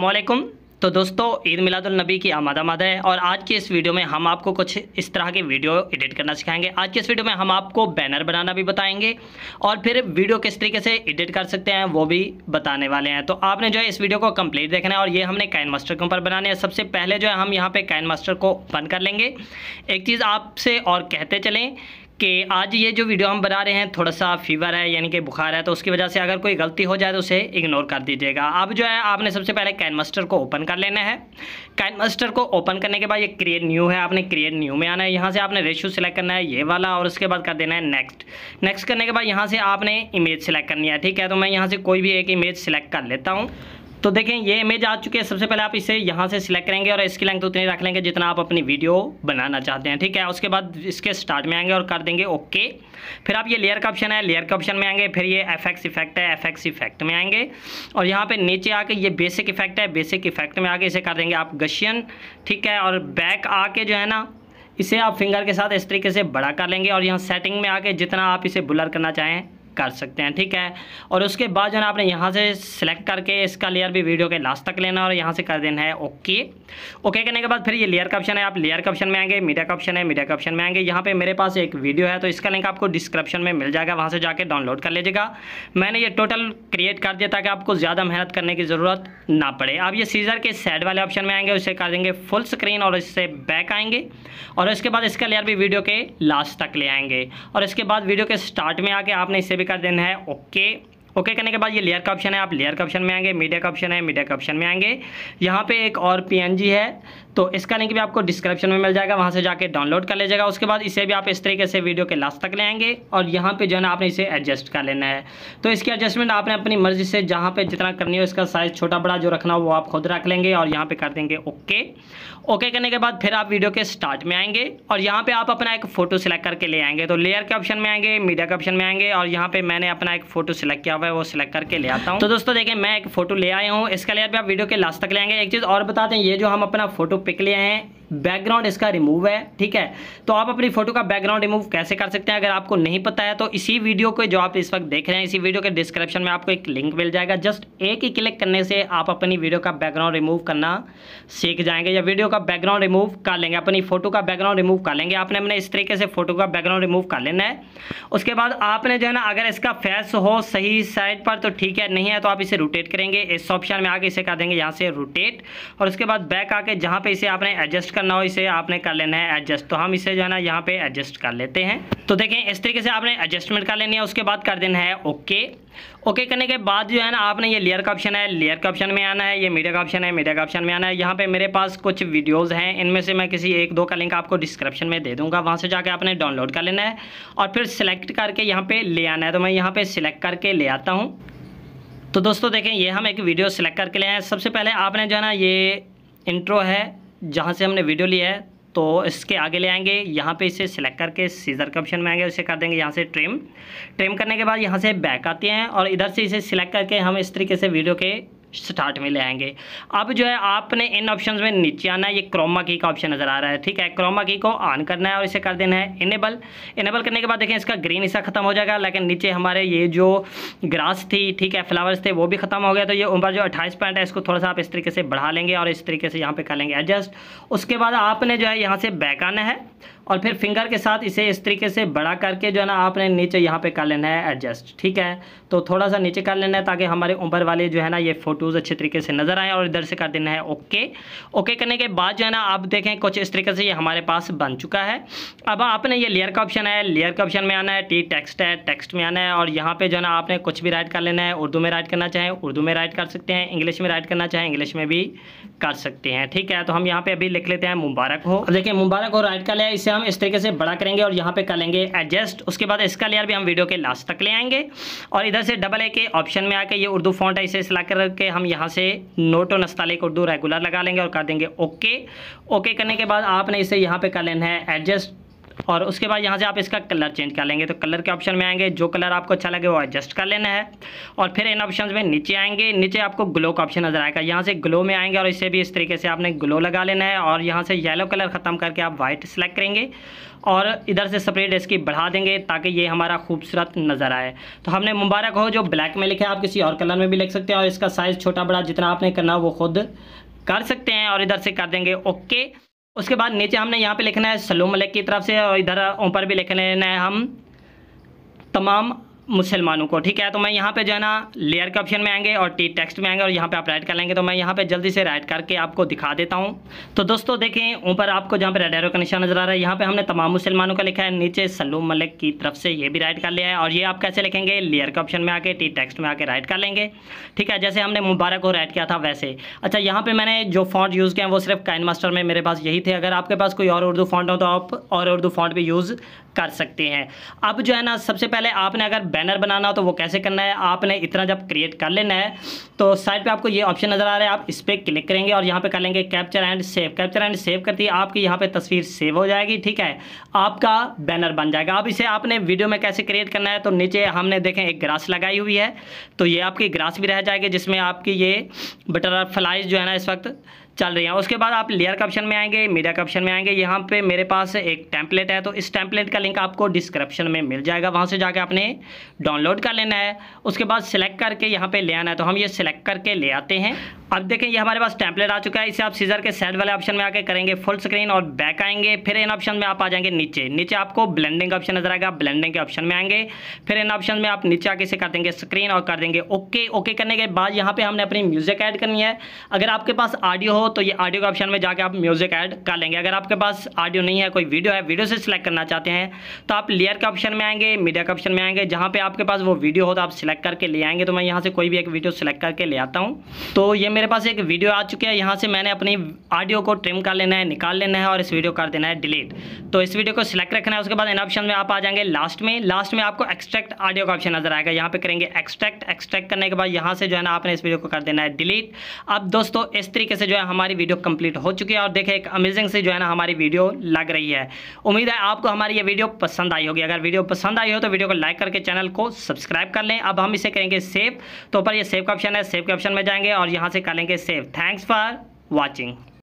वालेकुम तो दोस्तों ईद मिलादुलनबी की आमादा मादा है और आज की इस वीडियो में हम आपको कुछ इस तरह के वीडियो एडिट करना सिखाएंगे आज की इस वीडियो में हम आपको बैनर बनाना भी बताएंगे और फिर वीडियो किस तरीके से एडिट कर सकते हैं वो भी बताने वाले हैं तो आपने जो है इस वीडियो को कंप्लीट देखना है और ये हमने कैन मास्टर के ऊपर बनाने हैं सबसे पहले जो है हम यहाँ पर कैन मास्टर को बंद कर लेंगे एक चीज़ आपसे और कहते चलें कि आज ये जो वीडियो हम बना रहे हैं थोड़ा सा फीवर है यानी कि बुखार है तो उसकी वजह से अगर कोई गलती हो जाए तो उसे इग्नोर कर दीजिएगा अब जो है आपने सबसे पहले कैनमास्टर को ओपन कर लेना है कैनमास्टर को ओपन करने के बाद ये क्रिएट न्यू है आपने क्रिएट न्यू में आना है यहाँ से आपने रेशू सेलेक्ट करना है ये वाला और उसके बाद कर देना है नेक्स्ट नेक्स्ट करने के बाद यहाँ से आपने इमेज सेलेक्ट करनी है ठीक है तो मैं यहाँ से कोई भी एक इमेज सेलेक्ट कर लेता हूँ तो देखें ये इमेज आ चुकी है सबसे पहले आप इसे यहाँ से सिलेक्ट करेंगे और इसकी लेंथ उतनी रख लेंगे जितना आप अपनी वीडियो बनाना चाहते हैं ठीक है उसके बाद इसके स्टार्ट में आएंगे और कर देंगे ओके फिर आप ये लेयर का ऑप्शन है लेयर के ऑप्शन में आएंगे फिर ये एफ इफेक्ट है एफ इफेक्ट में आएंगे और यहाँ पर नीचे आके ये बेसिक इफेक्ट है बेसिक इफेक्ट में आके इसे कर देंगे आप गशियन ठीक है और बैक आके जो है ना इसे आप फिंगर के साथ इस तरीके से बड़ा कर लेंगे और यहाँ सेटिंग में आके जितना आप इसे बुलर करना चाहें कर सकते हैं ठीक है और उसके बाद जो है आपने यहाँ से सिलेक्ट करके इसका लेयर भी वीडियो के लास्ट तक लेना और यहाँ से कर देना है ओके ओके करने के बाद फिर ये लेयर का ऑप्शन है आप लेयर का ऑप्शन में आएंगे मीडिया का ऑप्शन है मीडिया का ऑप्शन में आएंगे यहाँ पर मेरे पास एक वीडियो है तो इसका लिंक आपको डिस्क्रिप्शन में मिल जाएगा वहाँ से जाकर डाउनलोड कर लीजिएगा मैंने ये टोटल क्रिएट कर दिया ताकि आपको ज़्यादा मेहनत करने की ज़रूरत ना पड़े आप ये सीजर के सेड वाले ऑप्शन में आएंगे उसे कर देंगे फुल स्क्रीन और इससे बैक आएंगे और इसके बाद इसका लेयर भी वीडियो के लास्ट तक ले आएंगे और इसके बाद वीडियो के स्टार्ट में आके आपने इसे भी का देन है ओके ओके करने के बाद ये लेयर का ऑप्शन है आप लेयर का ऑप्शन में आएंगे मीडिया का ऑप्शन है मीडिया के ऑप्शन में आएंगे यहाँ पे एक और पीएनजी है तो इसका लिंक भी आपको डिस्क्रिप्शन में मिल जाएगा वहाँ से जाके डाउनलोड कर लीजिएगा उसके बाद इसे भी आप इस तरीके से वीडियो के लास्ट तक ले आएंगे और यहाँ पे जो है ना आपने इसे एडजस्ट कर लेना है तो इसकी एडजस्टमेंट आपने अपनी मर्जी से जहाँ पे जितना करनी हो इसका साइज छोटा बड़ा जो रखना हो वो आप खुद रख लेंगे और यहाँ पे कर देंगे ओके ओके करने के बाद फिर आप वीडियो के स्टार्ट में आएंगे और यहाँ पे आप अपना एक फोटो सिलेक्ट करके ले आएंगे तो लेयर के ऑप्शन में आएंगे मीडिया के ऑप्शन में आएंगे और यहाँ पे मैंने अपना एक फोटो सिलेक्ट किया हुआ है वो सिलेक्ट करके ले आता हूँ तो दोस्तों देखें मैं एक फोटो ले आया हूँ इसके लिए आप वीडियो के लास्ट तक लेंगे एक चीज़ और बताते हैं ये जो हम अपना फोटो पिक ले आए हैं बैकग्राउंड इसका रिमूव है ठीक है तो आप अपनी फोटो का बैकग्राउंड रिमूव कैसे कर सकते हैं अगर आपको नहीं पता है तो इसी वीडियो को जो आप इस वक्त देख रहे हैं इसी वीडियो के डिस्क्रिप्शन में आपको एक लिंक मिल जाएगा जस्ट एक ही क्लिक करने से आप अपनी वीडियो का बैकग्राउंड रिमूव करना सीख जाएंगे या वीडियो का बैकग्राउंड रिमूव कर लेंगे अपनी फोटो का बैकग्राउंड रिमूव कर लेंगे आपने अपने इस तरीके से फोटो का बैकग्राउंड रिमूव कर लेना है उसके बाद आपने जो है ना अगर इसका फेस हो सही साइड पर तो ठीक है नहीं है तो आप इसे रोटेट करेंगे इस ऑप्शन में आके इसे कर देंगे यहाँ से रोटेट और उसके बाद बैक आके जहाँ पर इसे आपने एडजस्ट करना हो इसे आपने कर लेना है एडजस्ट तो हम इसे जो है ना यहाँ पे एडजस्ट कर लेते हैं तो देखें इस तरीके से आपने एडजस्टमेंट कर लेनी है उसके बाद कर देना है ओके ओके करने के बाद जो है ना आपने ये लेयर का ऑप्शन है लेयर का ऑप्शन में आना है ये मीडिया का ऑप्शन है मीडिया का ऑप्शन में आना है यहाँ पे मेरे पास कुछ वीडियोज़ हैं इनमें से मैं किसी एक दो का लिंक आपको डिस्क्रिप्शन में दे दूंगा वहाँ से जाकर आपने डाउनलोड कर लेना है और फिर सिलेक्ट करके यहाँ पे ले आना है तो मैं यहाँ पे सिलेक्ट करके ले आता हूँ तो दोस्तों देखें ये हम एक वीडियो सिलेक्ट करके ले आए सबसे पहले आपने जो है ना ये इंट्रो है जहाँ से हमने वीडियो लिया है तो इसके आगे ले आएंगे यहाँ पे इसे सिलेक्ट करके सीजर के ऑप्शन में आएंगे उसे कर देंगे यहाँ से ट्रिम ट्रिम करने के बाद यहाँ से बैक आते हैं और इधर से इसे सिलेक्ट करके हम इस तरीके से वीडियो के स्टार्ट में ले आएंगे अब जो है आपने इन ऑप्शन में नीचे आना है ये क्रोमा की का ऑप्शन नज़र आ रहा है ठीक है क्रोमा की को ऑन करना है और इसे कर देना है इनेबल इनेबल करने के बाद देखें इसका ग्रीन हिस्सा खत्म हो जाएगा लेकिन नीचे हमारे ये जो ग्रास थी ठीक है फ्लावर्स थे वो भी खत्म हो गया तो ये उम्र जो अट्ठाईस पॉइंट है इसको थोड़ा सा आप इस तरीके से बढ़ा लेंगे और इस तरीके से यहाँ पर कर लेंगे एडजस्ट उसके बाद आपने जो है यहाँ से बैक आना है और फिर फिंगर के साथ इसे इस तरीके से बड़ा करके जो है ना आपने नीचे यहाँ पे कर लेना है एडजस्ट ठीक है तो थोड़ा सा नीचे कर लेना है ताकि हमारे ऊपर वाले जो है ना ये फ़ोटोज़ अच्छे तरीके से नज़र आए और इधर से कर देना है ओके ओके करने के बाद जो है ना आप देखें कुछ इस तरीके से ये हमारे पास बन चुका है अब आपने ये लेयर का ऑप्शन है लेयर का ऑप्शन में आना है टी टेक्स्ट है टेक्स्ट में आना है और यहाँ पर जो है ना आपने कुछ भी राइट कर लेना है उर्दू में राइट करना चाहें उर्दू में राइट कर सकते हैं इंग्लिश में राइट करना चाहें इंग्लिश में भी कर सकते हैं ठीक है तो हम यहाँ पर अभी लिख लेते हैं मुबारक हो देखिए मुबारक हो राइट कर लिया इसे हम इस तरीके से बड़ा करेंगे और यहाँ पे कर लेंगे एडजस्ट उसके बाद इसका लेयर भी हम वीडियो के लास्ट तक ले आएंगे और इधर से डबल ए के ऑप्शन में आके ये उर्दू फॉन्ट है इसे सिला करके हम यहाँ से नोटो नस्तालिक उर्दू रेगुलर लगा लेंगे और कर देंगे ओके ओके करने के बाद आपने इसे यहाँ पर कर लेना है एडजस्ट और उसके बाद यहाँ से आप इसका कलर चेंज कर लेंगे तो कलर के ऑप्शन में आएंगे जो कलर आपको अच्छा लगे वो एडजस्ट कर लेना है और फिर इन ऑप्शन में नीचे आएंगे नीचे आपको ग्लो का ऑप्शन नजर आएगा यहाँ से ग्लो में आएंगे और इससे भी इस तरीके से आपने ग्लो लगा लेना है और यहाँ से येलो कलर ख़त्म करके आप व्हाइट सेलेक्ट करेंगे और इधर से स्प्रेड इसकी बढ़ा देंगे ताकि ये हमारा खूबसूरत नज़र आए तो हमने मुबारक हो जो ब्लैक में लिखा है आप किसी और कलर में भी लिख सकते हैं और इसका साइज़ छोटा बड़ा जितना आपने करना वो खुद कर सकते हैं और इधर से कर देंगे ओके उसके बाद नीचे हमने यहाँ पे लिखना है सलू मलिक की तरफ से और इधर ऊपर भी लिख लेना है हम तमाम मुसलमानों को ठीक है तो मैं यहाँ पे जो है ना लेयर के ऑप्शन में आएंगे और टी टेक्स्ट में आएंगे और यहाँ पे आप राइट कर लेंगे तो मैं यहाँ पे जल्दी से राइट करके आपको दिखा देता हूँ तो दोस्तों देखें ऊपर आपको जहाँ पे रेड एरो का निशान नजर आ रहा है यहाँ पे हमने तमाम मुसलमानों का लिखा है नीचे सलूम मलिक की तरफ से ये भी राइट कर लिया है और ये आप कैसे लिखेंगे लेयर के ऑप्शन में आके टी टेक्स्ट में आके राइट कर लेंगे ठीक है जैसे हमने मुबारक को राइट किया था वैसे अच्छा यहाँ पर मैंने जो फॉन्ट यूज़ किया वो सिर्फ काइन मास्टर में मेरे पास यही थे अगर आपके पास कोई और उर्दू फॉन्ट हो तो आप और उर्दू फॉन्ट भी यूज़ कर सकते हैं अब जो है ना सबसे पहले आपने अगर बैनर बनाना हो तो वो कैसे करना है आपने इतना जब क्रिएट कर लेना है तो साइड पे आपको ये ऑप्शन नज़र आ रहा है आप इस पर क्लिक करेंगे और यहाँ पे कर लेंगे capture and save capture and save करती है आपकी यहाँ पे तस्वीर सेव हो जाएगी ठीक है आपका बैनर बन जाएगा अब इसे आपने वीडियो में कैसे क्रिएट करना है तो नीचे हमने देखें एक ग्रास लगाई हुई है तो ये आपकी ग्रास भी रह जाएगी जिसमें आपकी ये बटरफ्लाइज जो है ना इस वक्त चल रही हैं उसके बाद आप लेयर के ऑप्शन में आएंगे मीडिया के ऑप्शन में आएंगे यहाँ पे मेरे पास एक टैंपलेट है तो इस टैंपलेट का लिंक आपको डिस्क्रिप्शन में मिल जाएगा वहाँ से जाके आपने डाउनलोड कर लेना है उसके बाद सिलेक्ट करके यहाँ पे ले आना है तो हम ये सिलेक्ट करके ले आते हैं अब देखें ये हमारे पास टैंपलेट आ चुका है इसे आप सीजर के सेट वाले ऑप्शन में आके करेंगे फुल स्क्रीन और बैक आएंगे फिर इन ऑप्शन में आप आ जाएंगे नीचे नीचे आपको ब्लेंडिंग ऑप्शन नजर आएगा ब्लेंडिंग के ऑप्शन में आएंगे फिर इन ऑप्शन में आप नीचे आके इसे कर देंगे स्क्रीन और कर देंगे ओके ओके करने के बाद यहाँ पे हमने अपनी म्यूजिक ऐड करनी है अगर आपके पास ऑडियो हो तो ये ऑडियो के ऑप्शन में जाके आप म्यूज़िक ऐड कर लेंगे अगर आपके पास ऑडियो नहीं है कोई वीडियो है वीडियो से सिलेक्ट करना चाहते हैं तो आप लेयर के ऑप्शन में आएंगे मीडिया के ऑप्शन में आएंगे जहाँ पर आपके पास वो वीडियो हो तो आप सिलेक्ट करके ले आएंगे तो मैं यहाँ से कोई भी एक वीडियो सिलेक्ट करके ले आता हूँ तो ये मेरे पास एक वीडियो आ चुकी है यहाँ से मैंने अपनी ऑडियो को ट्रिम कर लेना है निकाल लेना है और इस वीडियो कर देना है डिलीट तो इस वीडियो को सिलेक्ट रखना है उसके बाद इन ऑप्शन में आप आ जाएंगे लास्ट में लास्ट में आपको एक्सट्रैक्ट ऑडियो का ऑप्शन नजर आएगा यहाँ पे करेंगे एक्सट्रैक्ट एक्सट्रैक्ट करने के बाद यहाँ से जो है ना आपने इस वीडियो को कर देना है डिलीट अब दोस्तों इस तरीके से जो है हम हमारी वीडियो कंप्लीट हो चुकी है और देखें एक अमेजिंग से जो है ना हमारी वीडियो लग रही है उम्मीद है आपको हमारी ये वीडियो पसंद आई होगी अगर वीडियो पसंद आई हो तो वीडियो को लाइक करके चैनल को सब्सक्राइब कर लें अब हम इसे करेंगे सेव तो ऊपर ये सेव का ऑप्शन है सेव के ऑप्शन में जाएंगे और यहाँ से कर लेंगे सेव थैंक्स फॉर वॉचिंग